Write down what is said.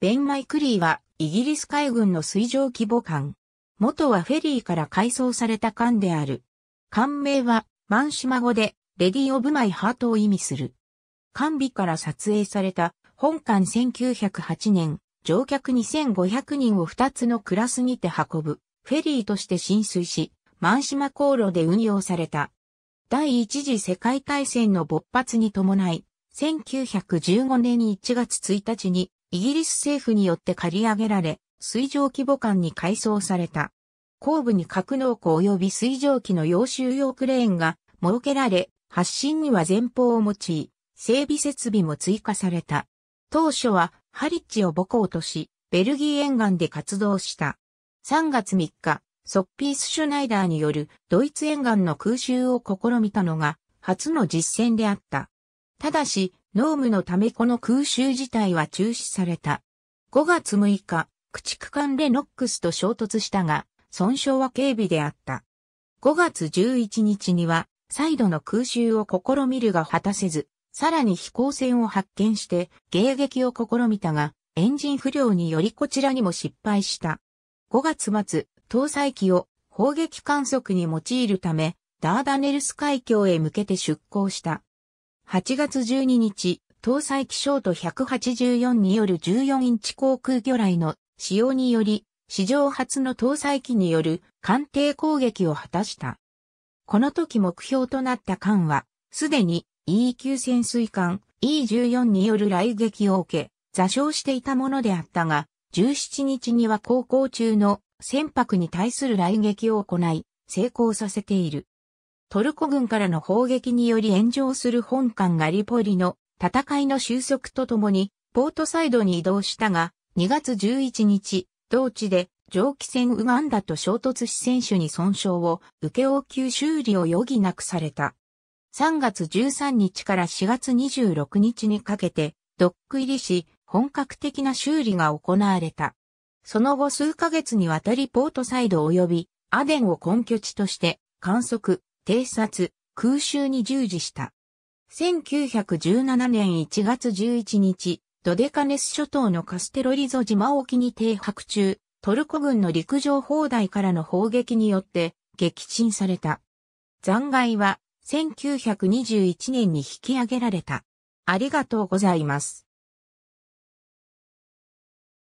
ベン・マイクリーはイギリス海軍の水上規模艦。元はフェリーから改装された艦である。艦名はマンシマ語でレディオブマイハートを意味する。艦尾から撮影された本艦1908年、乗客2500人を2つのクラスにて運ぶ、フェリーとして浸水し、シ島航路で運用された。第一次世界大戦の勃発に伴い、1915年1月1日にイギリス政府によって借り上げられ、水上規模艦に改装された。後部に格納庫及び水蒸気の洋収用クレーンが設けられ、発進には前方を用い、整備設備も追加された。当初はハリッジを母港とし、ベルギー沿岸で活動した。3月3日、ソッピース・シュナイダーによるドイツ沿岸の空襲を試みたのが初の実戦であった。ただし、農務のためこの空襲自体は中止された。5月6日、駆逐艦レノックスと衝突したが、損傷は軽微であった。5月11日には、再度の空襲を試みるが果たせず、さらに飛行船を発見して、迎撃を試みたが、エンジン不良によりこちらにも失敗した。5月末、搭載機を砲撃観測に用いるため、ダーダネルス海峡へ向けて出港した。8月12日、搭載機ショート184による14インチ航空魚雷の使用により、史上初の搭載機による艦艇攻撃を果たした。この時目標となった艦は、すでに E 級潜水艦 E14 による雷撃を受け、座礁していたものであったが、17日には航行中の船舶に対する雷撃を行い、成功させている。トルコ軍からの砲撃により炎上する本艦ガリポリの戦いの収束とともに、ポートサイドに移動したが、2月11日、同地で蒸気船ウガンダと衝突し選手に損傷を受け応急修理を余儀なくされた。3月13日から4月26日にかけて、ドック入りし、本格的な修理が行われた。その後数ヶ月にわたりポートサイド及びアデンを根拠地として観測、偵察、空襲に従事した。1917年1月11日、ドデカネス諸島のカステロリゾ島沖に停泊中、トルコ軍の陸上砲台からの砲撃によって撃沈された。残骸は1921年に引き上げられた。ありがとうございます。